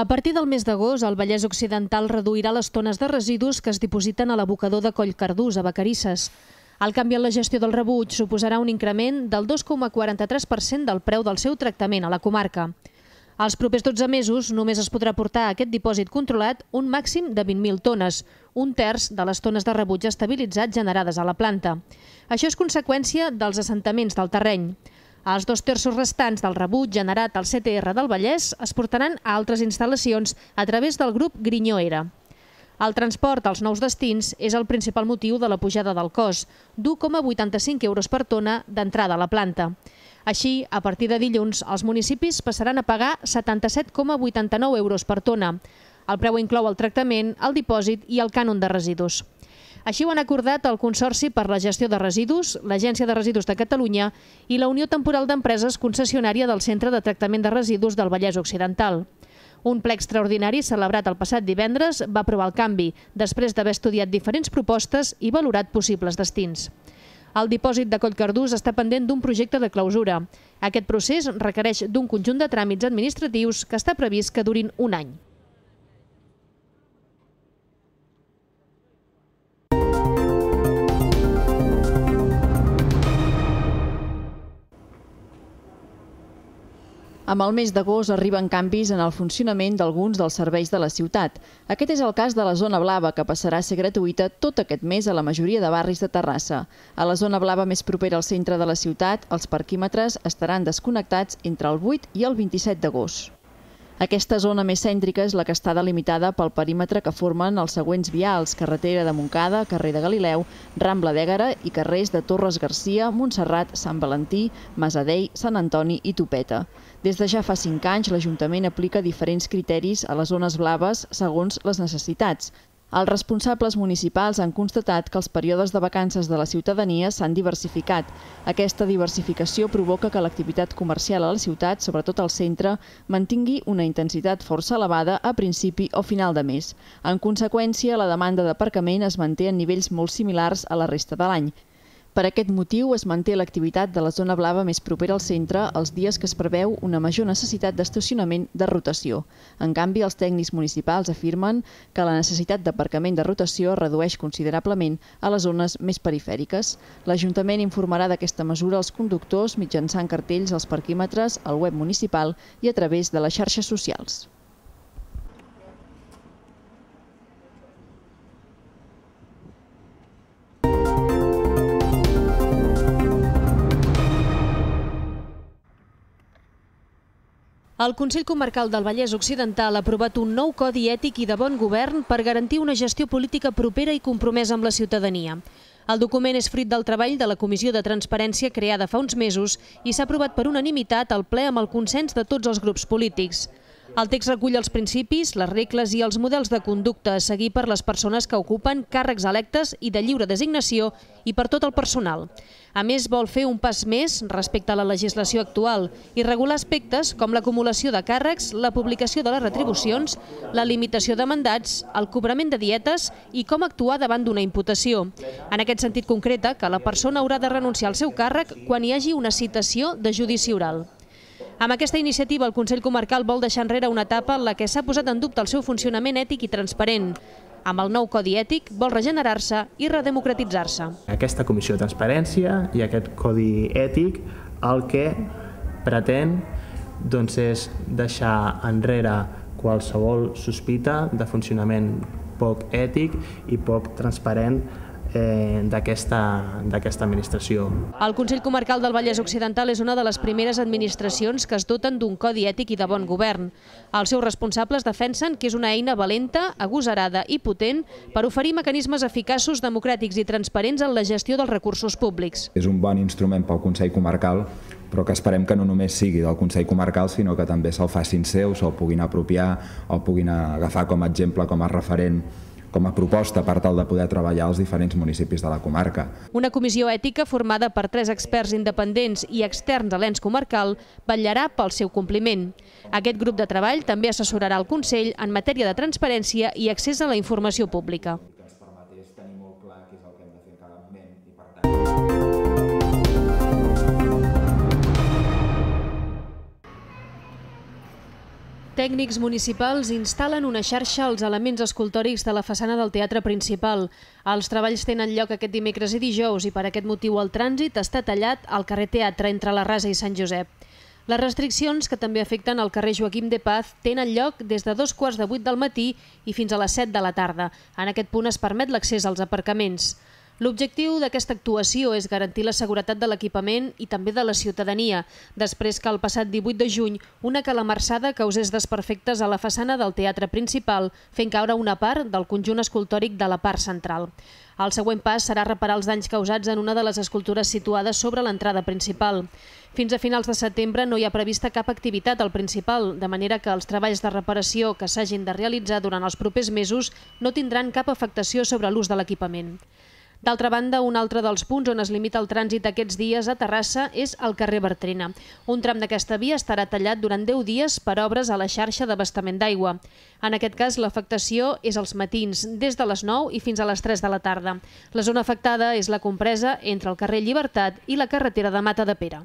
A partir del mes d'agost, el Vallès Occidental reduirà les tones de residus que es dipositen a l'abocador de Coll Cardús, a Vacarisses. El canvi en la gestió del rebuig suposarà un increment del 2,43% del preu del seu tractament a la comarca. Els propers 12 mesos només es podrà portar a aquest dipòsit controlat un màxim de 20.000 tones, un terç de les tones de rebuig estabilitzat generades a la planta. Això és conseqüència dels assentaments del terreny. Els dos terços restants del rebut generat al CTR del Vallès es portaran a altres instal·lacions a través del grup Grinyoera. El transport als nous destins és el principal motiu de la pujada del cost, d'1,85 euros per tona d'entrada a la planta. Així, a partir de dilluns, els municipis passaran a pagar 77,89 euros per tona. El preu inclou el tractament, el dipòsit i el cànon de residus. Així ho han acordat el Consorci per la Gestió de Residus, l'Agència de Residus de Catalunya i la Unió Temporal d'Empreses concessionària del Centre de Tractament de Residus del Vallès Occidental. Un ple extraordinari celebrat el passat divendres va aprovar el canvi, després d'haver estudiat diferents propostes i valorat possibles destins. El dipòsit de Collcardús està pendent d'un projecte de clausura. Aquest procés requereix d'un conjunt de tràmits administratius que està previst que durin un any. Amb el mes d'agost arriben canvis en el funcionament d'alguns dels serveis de la ciutat. Aquest és el cas de la Zona Blava, que passarà a ser gratuïta tot aquest mes a la majoria de barris de Terrassa. A la Zona Blava més propera al centre de la ciutat, els parquímetres estaran desconnectats entre el 8 i el 27 d'agost. Aquesta zona més cèntrica és la que està delimitada pel perímetre que formen els següents vials, carretera de Montcada, carrer de Galileu, Rambla d'Ègara i carrers de Torres Garcia, Montserrat, Sant Valentí, Masadei, Sant Antoni i Topeta. Des de ja fa 5 anys, l'Ajuntament aplica diferents criteris a les zones blaves segons les necessitats, els responsables municipals han constatat que els períodes de vacances de la ciutadania s'han diversificat. Aquesta diversificació provoca que l'activitat comercial a la ciutat, sobretot al centre, mantingui una intensitat força elevada a principi o final de mes. En conseqüència, la demanda d'aparcament es manté en nivells molt similars a la resta de l'any. Per aquest motiu es manté l'activitat de la zona blava més propera al centre els dies que es preveu una major necessitat d'estacionament de rotació. En canvi, els tècnics municipals afirmen que la necessitat d'aparcament de rotació redueix considerablement a les zones més perifèriques. L'Ajuntament informarà d'aquesta mesura als conductors mitjançant cartells als parquímetres, al web municipal i a través de les xarxes socials. El Consell Comarcal del Vallès Occidental ha aprovat un nou codi ètic i de bon govern per garantir una gestió política propera i compromesa amb la ciutadania. El document és fruit del treball de la Comissió de Transparència creada fa uns mesos i s'ha aprovat per unanimitat al ple amb el consens de tots els grups polítics. El text recull els principis, les regles i els models de conducta a seguir per les persones que ocupen càrrecs electes i de lliure designació i per tot el personal. A més, vol fer un pas més respecte a la legislació actual i regular aspectes com l'acumulació de càrrecs, la publicació de les retribucions, la limitació de mandats, el cobrament de dietes i com actuar davant d'una imputació. En aquest sentit concreta que la persona haurà de renunciar al seu càrrec quan hi hagi una citació de judici oral. Amb aquesta iniciativa, el Consell Comarcal vol deixar enrere una etapa en la que s'ha posat en dubte el seu funcionament ètic i transparent. Amb el nou Codi Ètic vol regenerar-se i redemocratitzar-se. Aquesta Comissió de Transparència i aquest Codi Ètic el que pretén doncs, és deixar enrere qualsevol sospita de funcionament poc ètic i poc transparent eh, d'aquesta administració. El Consell Comarcal del Vallès Occidental és una de les primeres administracions que es doten d'un codi ètic i de bon govern. Els seus responsables defensen que és una eina valenta, agosarada i potent per oferir mecanismes eficaços, democràtics i transparents en la gestió dels recursos públics. És un bon instrument pel Consell Comarcal però que esperem que no només sigui del Consell Comarcal, sinó que també se'l facin seu, se'l puguin apropiar, el puguin agafar com a exemple, com a referent com a proposta per tal de poder treballar als diferents municipis de la comarca. Una comissió ètica formada per tres experts independents i externs a l'ens comarcal vetllarà pel seu compliment. Aquest grup de treball també assessorarà el Consell en matèria de transparència i accés a la informació pública. tècnics municipals instal·len una xarxa als elements escultòrics de la façana del teatre principal. Els treballs tenen lloc aquest dimecres i dijous i per aquest motiu el trànsit està tallat al carrer Teatre entre la Rasa i Sant Josep. Les restriccions, que també afecten el carrer Joaquim de Paz, tenen lloc des de dos quarts de vuit del matí i fins a les set de la tarda. En aquest punt es permet l'accés als aparcaments. L'objectiu d'aquesta actuació és garantir la seguretat de l'equipament i també de la ciutadania, després que el passat 18 de juny una calamarsada causés desperfectes a la façana del teatre principal, fent caure una part del conjunt escultòric de la part central. El següent pas serà reparar els danys causats en una de les escultures situades sobre l'entrada principal. Fins a finals de setembre no hi ha prevista cap activitat al principal, de manera que els treballs de reparació que s'hagin de realitzar durant els propers mesos no tindran cap afectació sobre l'ús de l'equipament. D'altra banda, un altre dels punts on es limita el trànsit aquests dies a Terrassa és el carrer Bertrina. Un tram d'aquesta via estarà tallat durant 10 dies per obres a la xarxa d'abastament d'aigua. En aquest cas, l'afectació és als matins, des de les 9 i fins a les 3 de la tarda. La zona afectada és la compresa entre el carrer Llibertat i la carretera de Mata de Pere.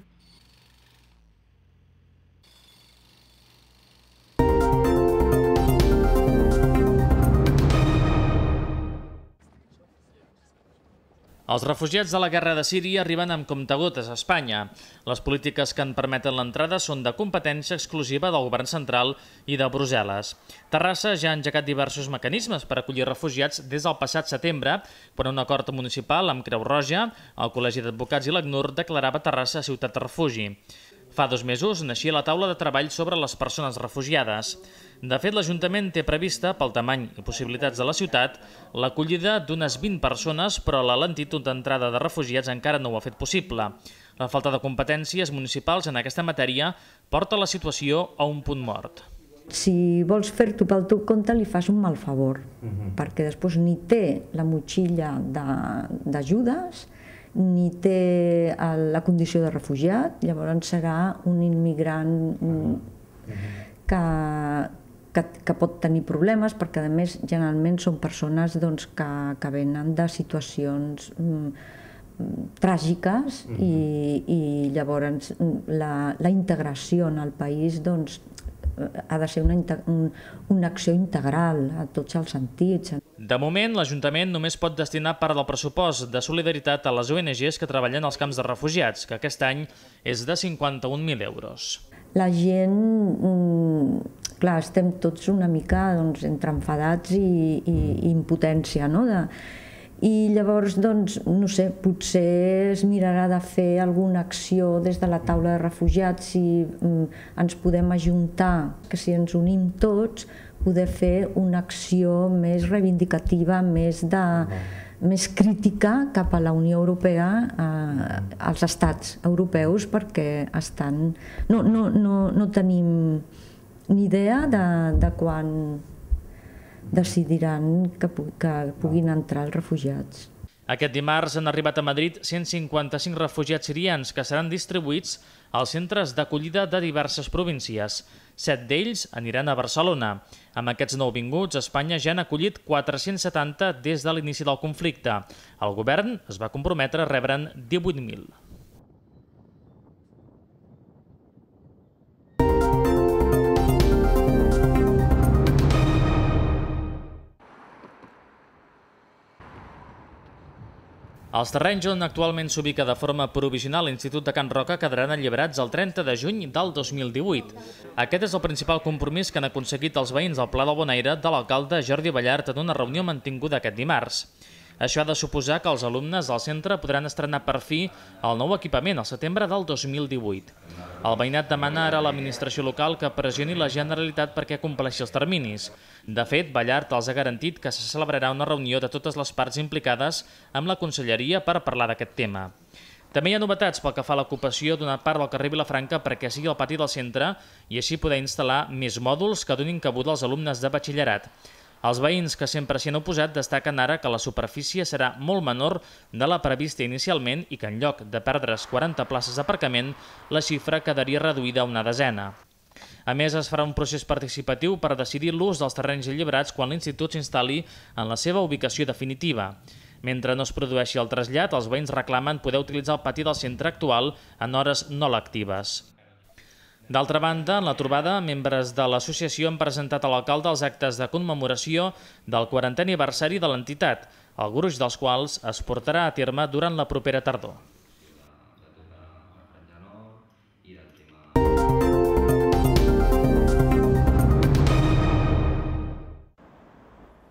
Els refugiats de la guerra de Síria arriben amb comptagotes a Espanya. Les polítiques que en permeten l'entrada són de competència exclusiva del govern central i de Brussel·les. Terrassa ja ha engegat diversos mecanismes per acollir refugiats des del passat setembre, quan un acord municipal amb Creu Roja, el Col·legi d'Advocats i l'ACNUR declarava Terrassa ciutat refugi. Fa dos mesos naixia la taula de treball sobre les persones refugiades. De fet, l'Ajuntament té prevista, pel tamany i possibilitats de la ciutat, l'acollida d'unes 20 persones, però la lentitud d'entrada de refugiats encara no ho ha fet possible. La falta de competències municipals en aquesta matèria porta la situació a un punt mort. Si vols fer-t'ho pel teu compte, li fas un mal favor, mhm. perquè després ni té la motxilla d'ajudes, ni té eh, la condició de refugiat, llavors serà un immigrant mm, que, que, que pot tenir problemes perquè a més generalment són persones doncs, que, que venen de situacions mm, mm, tràgiques i, i llavors la, la integració en el país doncs, Eh, ha de ser una, una acció integral a tots els sentits. De moment, l'Ajuntament només pot destinar part del pressupost de solidaritat a les ONGs que treballen als camps de refugiats, que aquest any és de 51.000 euros. La gent, mm, clar, estem tots una mica doncs, entre enfadats i, i, i impotència, no?, de, i llavors, doncs, no sé, potser es mirarà de fer alguna acció des de la taula de refugiats, si mm, ens podem ajuntar, que si ens unim tots, poder fer una acció més reivindicativa, més, de, mm. més crítica cap a la Unió Europea, a, als estats europeus, perquè estan... No, no, no, no tenim ni idea de, de quan decidiran que, que puguin entrar els refugiats. Aquest dimarts han arribat a Madrid 155 refugiats sirians que seran distribuïts als centres d'acollida de diverses províncies. Set d'ells aniran a Barcelona. Amb aquests nouvinguts, Espanya ja han acollit 470 des de l'inici del conflicte. El govern es va comprometre a rebre'n 18.000. Els terrenys on actualment s'ubica de forma provisional l'Institut de Can Roca quedaran alliberats el 30 de juny del 2018. Aquest és el principal compromís que han aconseguit els veïns del Pla del Bonaire de l'alcalde Jordi Ballart en una reunió mantinguda aquest dimarts. Això ha de suposar que els alumnes del centre podran estrenar per fi el nou equipament al setembre del 2018. El veïnat demana ara a l'administració local que pressioni la Generalitat perquè compleixi els terminis. De fet, Ballart els ha garantit que se celebrarà una reunió de totes les parts implicades amb la Conselleria per parlar d'aquest tema. També hi ha novetats pel que fa a l'ocupació d'una part del carrer Vilafranca perquè sigui el pati del centre i així poder instal·lar més mòduls que donin cabuda als alumnes de batxillerat. Els veïns que sempre s'hi han oposat destaquen ara que la superfície serà molt menor de la prevista inicialment i que en lloc de perdre's 40 places d'aparcament, la xifra quedaria reduïda a una desena. A més, es farà un procés participatiu per decidir l'ús dels terrenys alliberats quan l'institut s'instal·li en la seva ubicació definitiva. Mentre no es produeixi el trasllat, els veïns reclamen poder utilitzar el pati del centre actual en hores no lectives. D'altra banda, en la trobada, membres de l'associació han presentat a l'alcalde els actes de commemoració del 40è aniversari de l'entitat, el gruix dels quals es portarà a terme durant la propera tardor.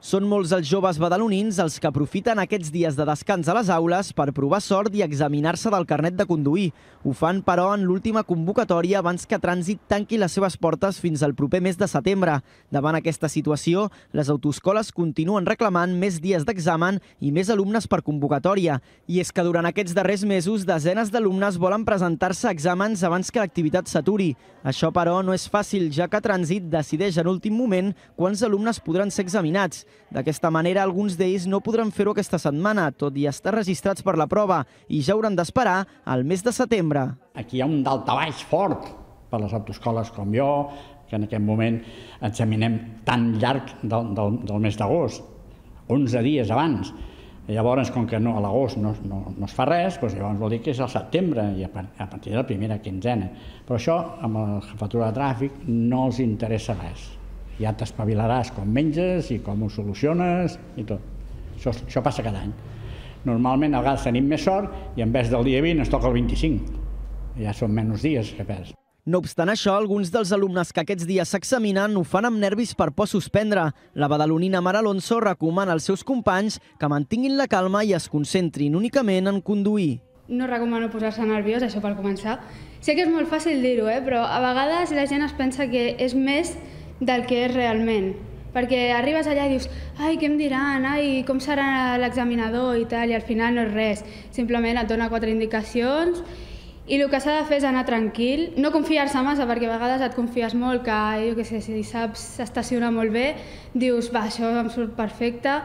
Són molts els joves badalonins els que aprofiten aquests dies de descans a les aules per provar sort i examinar-se del carnet de conduir. Ho fan, però, en l'última convocatòria abans que Trànsit tanqui les seves portes fins al proper mes de setembre. Davant aquesta situació, les autoscoles continuen reclamant més dies d'examen i més alumnes per convocatòria. I és que durant aquests darrers mesos, desenes d'alumnes volen presentar-se a exàmens abans que l'activitat s'aturi. Això, però, no és fàcil, ja que Trànsit decideix en últim moment quants alumnes podran ser examinats. D'aquesta manera, alguns d'ells no podran fer-ho aquesta setmana, tot i estar registrats per la prova, i ja hauran d'esperar al mes de setembre. Aquí hi ha un daltabaix fort per les autoescoles com jo, que en aquest moment examinem tan llarg del, del, del mes d'agost, 11 dies abans. Llavors, com que no, a l'agost no, no, no es fa res, doncs llavors vol dir que és al setembre i a, a partir de la primera quinzena. Però això, amb la jefatura de tràfic, no els interessa res ja t'espavilaràs com menges i com ho soluciones i tot. Això, això passa cada any. Normalment a vegades tenim més sort i en vez del dia 20 es toca el 25. Ja són menys dies que perds. No obstant això, alguns dels alumnes que aquests dies s'examinen ho fan amb nervis per por suspendre. La badalonina Mar Alonso recomana als seus companys que mantinguin la calma i es concentrin únicament en conduir. No recomano posar-se nerviós, això per començar. Sé que és molt fàcil dir-ho, eh? però a vegades la gent es pensa que és més del que és realment. Perquè arribes allà i dius, ai, què em diran, ai, com serà l'examinador i tal, i al final no és res. Simplement et dona quatre indicacions i el que s'ha de fer és anar tranquil, no confiar-se massa, perquè a vegades et confies molt, que jo què sé, si saps estacionar molt bé, dius, va, això em surt perfecte,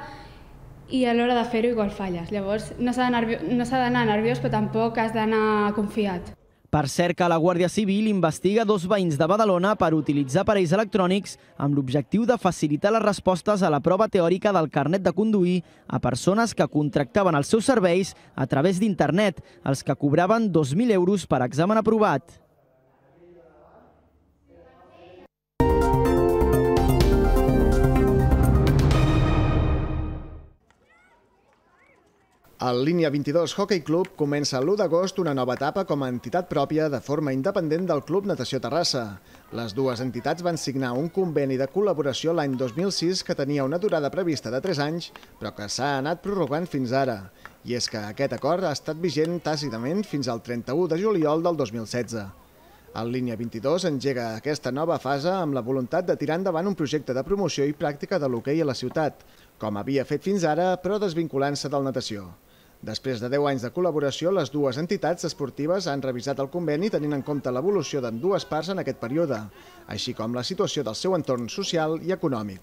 i a l'hora de fer-ho igual falles. Llavors no s'ha d'anar nerviós, no nerviós, però tampoc has d'anar confiat. Per cert que la Guàrdia Civil investiga dos veïns de Badalona per utilitzar aparells electrònics amb l'objectiu de facilitar les respostes a la prova teòrica del carnet de conduir a persones que contractaven els seus serveis a través d'internet, els que cobraven 2.000 euros per examen aprovat. El Línia 22 Hockey Club comença l'1 d'agost una nova etapa com a entitat pròpia de forma independent del Club Natació Terrassa. Les dues entitats van signar un conveni de col·laboració l'any 2006 que tenia una durada prevista de 3 anys, però que s'ha anat prorrogant fins ara. I és que aquest acord ha estat vigent tàcitament fins al 31 de juliol del 2016. El Línia 22 engega aquesta nova fase amb la voluntat de tirar endavant un projecte de promoció i pràctica de l'hoquei a la ciutat, com havia fet fins ara, però desvinculant-se del natació. Després de 10 anys de col·laboració, les dues entitats esportives han revisat el conveni tenint en compte l'evolució d'en dues parts en aquest període, així com la situació del seu entorn social i econòmic.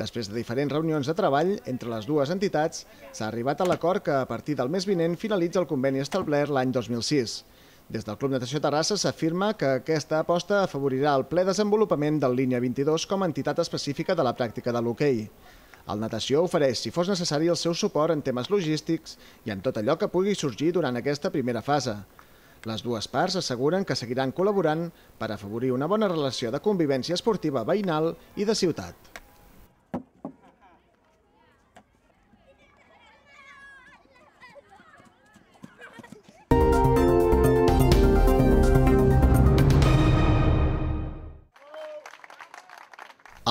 Després de diferents reunions de treball entre les dues entitats, s'ha arribat a l'acord que a partir del mes vinent finalitza el conveni establert l'any 2006. Des del Club Natació Terrassa s'afirma que aquesta aposta afavorirà el ple desenvolupament del Línia 22 com a entitat específica de la pràctica de l'hoquei. El Natació ofereix, si fos necessari, el seu suport en temes logístics i en tot allò que pugui sorgir durant aquesta primera fase. Les dues parts asseguren que seguiran col·laborant per afavorir una bona relació de convivència esportiva veïnal i de ciutat.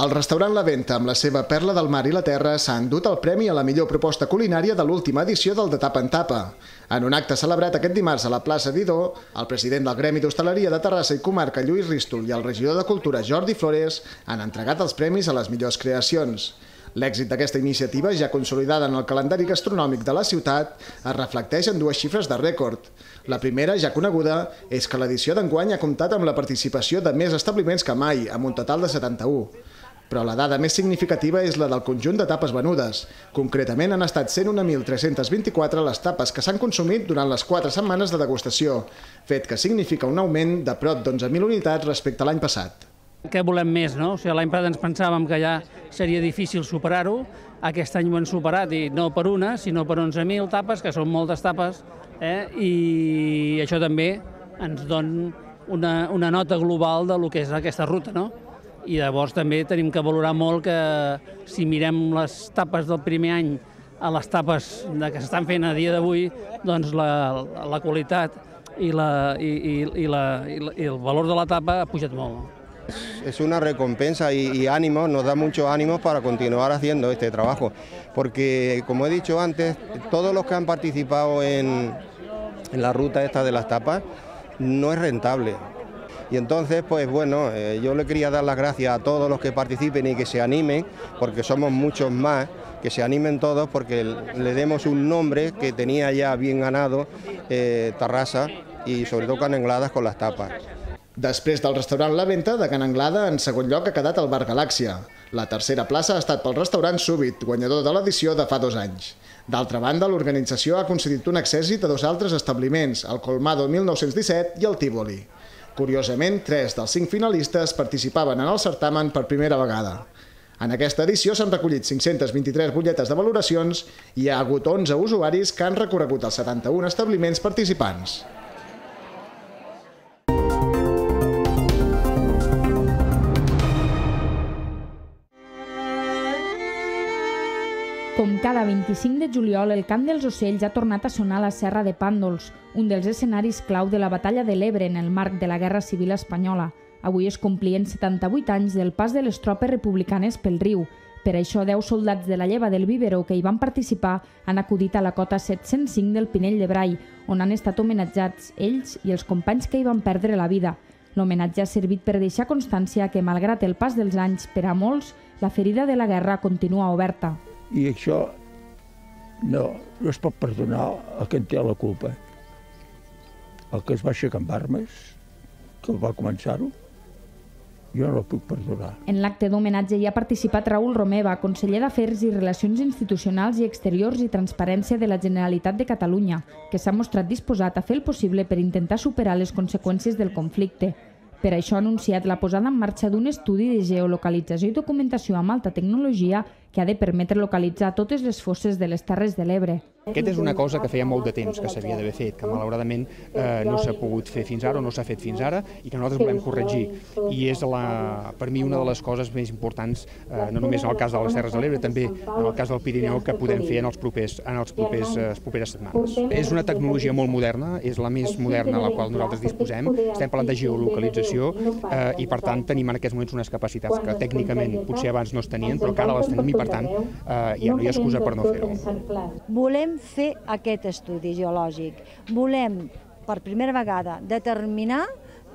El restaurant La Venta, amb la seva perla del mar i la terra, s'ha endut el premi a la millor proposta culinària de l'última edició del De Tapa en Tapa. En un acte celebrat aquest dimarts a la plaça d'Idó, el president del Gremi d'Hostaleria de Terrassa i Comarca, Lluís Ristol, i el regidor de Cultura, Jordi Flores, han entregat els premis a les millors creacions. L'èxit d'aquesta iniciativa, ja consolidada en el calendari gastronòmic de la ciutat, es reflecteix en dues xifres de rècord. La primera, ja coneguda, és que l'edició d'enguany ha comptat amb la participació de més establiments que mai, amb un total de 71 però la dada més significativa és la del conjunt de tapes venudes. Concretament han estat 101.324 les tapes que s'han consumit durant les 4 setmanes de degustació, fet que significa un augment de prop d'11.000 unitats respecte a l'any passat. Què volem més, no? O sigui, l'any passat ens pensàvem que ja seria difícil superar-ho, aquest any ho hem superat, i no per una, sinó per 11.000 tapes, que són moltes tapes, eh? i això també ens dona una, una nota global de lo que és aquesta ruta, no? I llavors també tenim que valorar molt que si mirem les tapes del primer any a les tapes de que s'estan fent a dia d'avui, doncs la, la qualitat i, la, i, i, i, la, i, la, i el valor de la tapa ha pujat molt. Es una recompensa y, y, ánimo, nos da mucho ánimo para continuar haciendo este trabajo, porque como he dicho antes, todos los que han participado en, en la ruta esta de las tapas no es rentable, Y entonces, pues bueno, eh, yo le quería dar las gracias a todos los que participen y que se animen, porque somos muchos más, que se animen todos porque le demos un nombre que tenía ya bien ganado eh, Terrassa y sobre Can Anglades con las tapas. Després del restaurant La Venta de Can Anglada, en segon lloc ha quedat el Bar Galàxia. La tercera plaça ha estat pel restaurant Súbit, guanyador de l'edició de fa dos anys. D'altra banda, l'organització ha concedit un accésit a dos altres establiments, el Colmado 1917 i el Tívoli. Curiosament, tres dels cinc finalistes participaven en el certamen per primera vegada. En aquesta edició s'han recollit 523 butlletes de valoracions i hi ha hagut 11 usuaris que han recorregut els 71 establiments participants. cada 25 de juliol, el cant dels ocells ha tornat a sonar a la Serra de Pàndols, un dels escenaris clau de la Batalla de l'Ebre en el marc de la Guerra Civil Espanyola. Avui es complien 78 anys del pas de les tropes republicanes pel riu. Per això, 10 soldats de la lleva del Vivero que hi van participar han acudit a la cota 705 del Pinell de Brai, on han estat homenatjats ells i els companys que hi van perdre la vida. L'homenatge ha servit per deixar constància que, malgrat el pas dels anys, per a molts, la ferida de la guerra continua oberta. I això no, no es pot perdonar a qui en té la culpa. El que es va aixecar amb armes, que va començar-ho, jo no el puc perdonar. En l'acte d'homenatge hi ha participat Raül Romeva, conseller d'Afers i Relacions Institucionals i Exteriors i Transparència de la Generalitat de Catalunya, que s'ha mostrat disposat a fer el possible per intentar superar les conseqüències del conflicte. Per això ha anunciat la posada en marxa d'un estudi de geolocalització i documentació amb alta tecnologia que ha de permetre localitzar totes les fosses de les Terres de l'Ebre. Aquesta és una cosa que feia molt de temps que s'havia d'haver fet, que malauradament eh, no s'ha pogut fer fins ara o no s'ha fet fins ara i que nosaltres volem corregir. I és la, per mi una de les coses més importants, eh, no només en el cas de les Terres de l'Ebre, també en el cas del Pirineu que podem fer en els propers, en els propers, les eh, properes setmanes. És una tecnologia molt moderna, és la més moderna a la qual nosaltres disposem, estem parlant de geolocalització eh, i per tant tenim en aquests moments unes capacitats que tècnicament potser abans no es tenien però que ara les tenim i per per tant, eh, ja no hi ha excusa per no fer-ho. Volem fer aquest estudi geològic. Volem, per primera vegada, determinar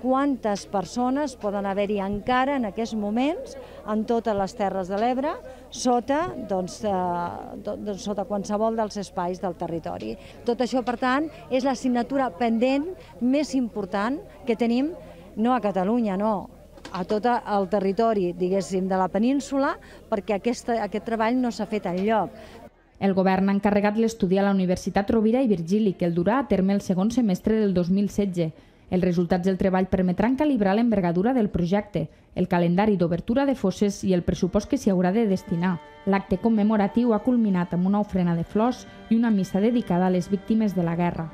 quantes persones poden haver-hi encara en aquests moments en totes les Terres de l'Ebre sota, doncs, eh, doncs, sota qualsevol dels espais del territori. Tot això, per tant, és l'assignatura pendent més important que tenim no a Catalunya, no, a tot el territori, diguéssim, de la península, perquè aquesta, aquest treball no s'ha fet enlloc. El govern ha encarregat l'estudi a la Universitat Rovira i Virgili, que el durà a terme el segon semestre del 2016. Els resultats del treball permetran calibrar l'envergadura del projecte, el calendari d'obertura de fosses i el pressupost que s'hi haurà de destinar. L'acte commemoratiu ha culminat amb una ofrena de flors i una missa dedicada a les víctimes de la guerra.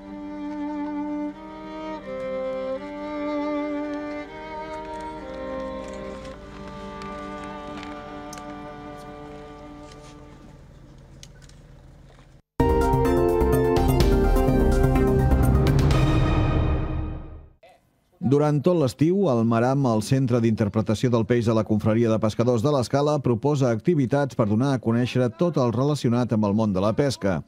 Durant tot l'estiu, el Maram, el Centre d'Interpretació del Peix de la Confraria de Pescadors de l'Escala, proposa activitats per donar a conèixer tot el relacionat amb el món de la pesca.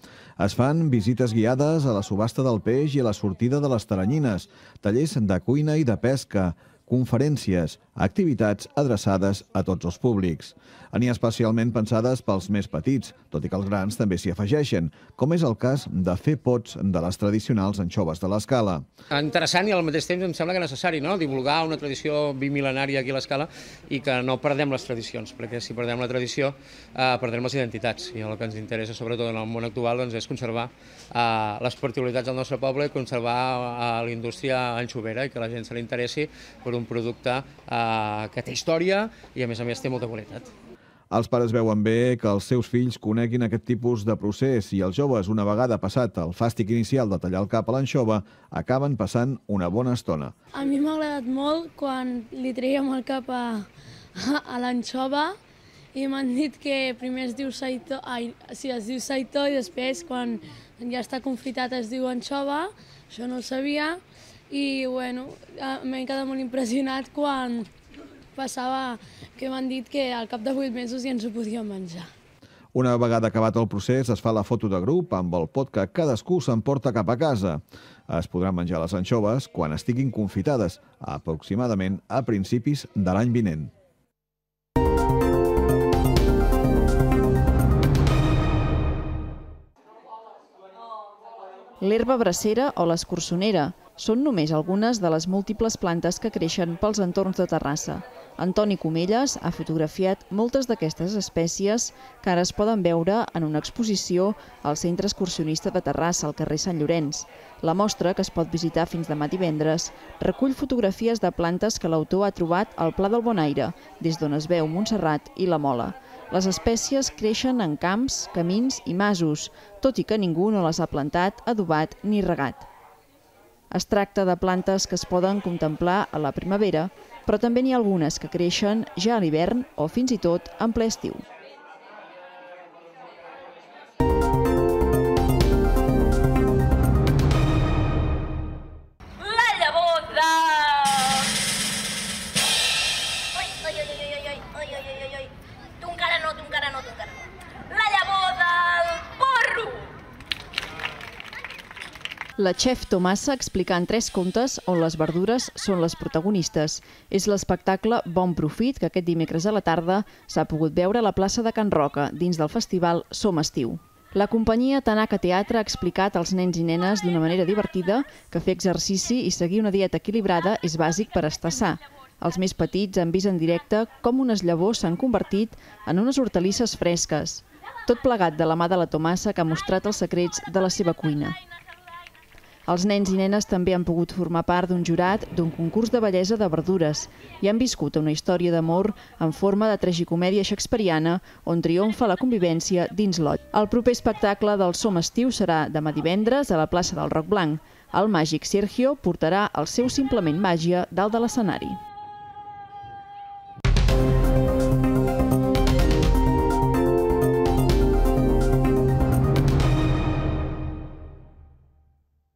Es fan visites guiades a la subhasta del peix i a la sortida de les taranyines, tallers de cuina i de pesca, conferències, activitats adreçades a tots els públics. N'hi ha especialment pensades pels més petits, tot i que els grans també s'hi afegeixen, com és el cas de fer pots de les tradicionals anxoves de l'escala. Interessant i al mateix temps em sembla que necessari no? divulgar una tradició bimil·lenària aquí a l'escala i que no perdem les tradicions, perquè si perdem la tradició eh, perdrem les identitats i el que ens interessa sobretot en el món actual doncs, és conservar eh, les particularitats del nostre poble i conservar eh, la indústria anxovera i que la gent se li interessi per un un producte eh, que té història i, a més a més, té molta qualitat. Els pares veuen bé que els seus fills coneguin aquest tipus de procés i els joves, una vegada passat el fàstic inicial de tallar el cap a l'anxova, acaben passant una bona estona. A mi m'ha agradat molt quan li traiem el cap a, a, a l'anxova i m'han dit que primer es diu Saito, ai, sí, es diu Saito i després quan ja està confitat es diu anxova, això no ho sabia, i bueno, m'he quedat molt impressionat quan passava que m'han dit que al cap de vuit mesos ja ens ho podíem menjar. Una vegada acabat el procés, es fa la foto de grup amb el pot que cadascú s'emporta cap a casa. Es podran menjar les anxoves quan estiguin confitades, aproximadament a principis de l'any vinent. L'herba bracera o l'escursonera, són només algunes de les múltiples plantes que creixen pels entorns de Terrassa. Antoni Comelles ha fotografiat moltes d'aquestes espècies que ara es poden veure en una exposició al Centre Excursionista de Terrassa, al carrer Sant Llorenç. La mostra, que es pot visitar fins demà divendres, recull fotografies de plantes que l'autor ha trobat al Pla del Bonaire, des d'on es veu Montserrat i la Mola. Les espècies creixen en camps, camins i masos, tot i que ningú no les ha plantat, adobat ni regat. Es tracta de plantes que es poden contemplar a la primavera, però també n'hi ha algunes que creixen ja a l'hivern o fins i tot en ple estiu. la xef Tomassa explicant tres contes on les verdures són les protagonistes. És l'espectacle Bon Profit que aquest dimecres a la tarda s'ha pogut veure a la plaça de Can Roca dins del festival Som Estiu. La companyia Tanaka Teatre ha explicat als nens i nenes d'una manera divertida que fer exercici i seguir una dieta equilibrada és bàsic per estar sa. Els més petits han vist en directe com unes llavors s'han convertit en unes hortalisses fresques. Tot plegat de la mà de la Tomassa que ha mostrat els secrets de la seva cuina. Els nens i nenes també han pogut formar part d'un jurat d'un concurs de bellesa de verdures i han viscut una història d'amor en forma de tragicomèdia shakespeariana on triomfa la convivència dins l'oig. El proper espectacle del Som Estiu serà demà divendres a la plaça del Roc Blanc. El màgic Sergio portarà el seu Simplement Màgia dalt de l'escenari.